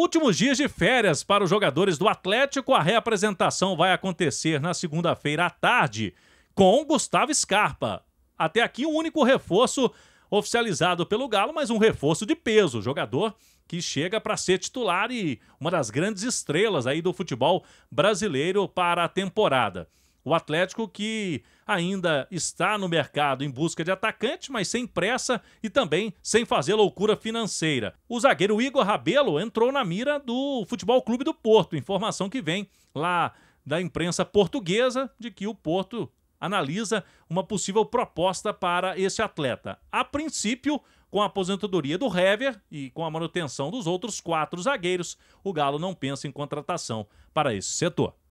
Últimos dias de férias para os jogadores do Atlético, a reapresentação vai acontecer na segunda-feira à tarde com Gustavo Scarpa. Até aqui o um único reforço oficializado pelo Galo, mas um reforço de peso, jogador que chega para ser titular e uma das grandes estrelas aí do futebol brasileiro para a temporada. O Atlético que ainda está no mercado em busca de atacante, mas sem pressa e também sem fazer loucura financeira. O zagueiro Igor Rabelo entrou na mira do Futebol Clube do Porto, informação que vem lá da imprensa portuguesa de que o Porto analisa uma possível proposta para esse atleta. A princípio, com a aposentadoria do Hever e com a manutenção dos outros quatro zagueiros, o Galo não pensa em contratação para esse setor.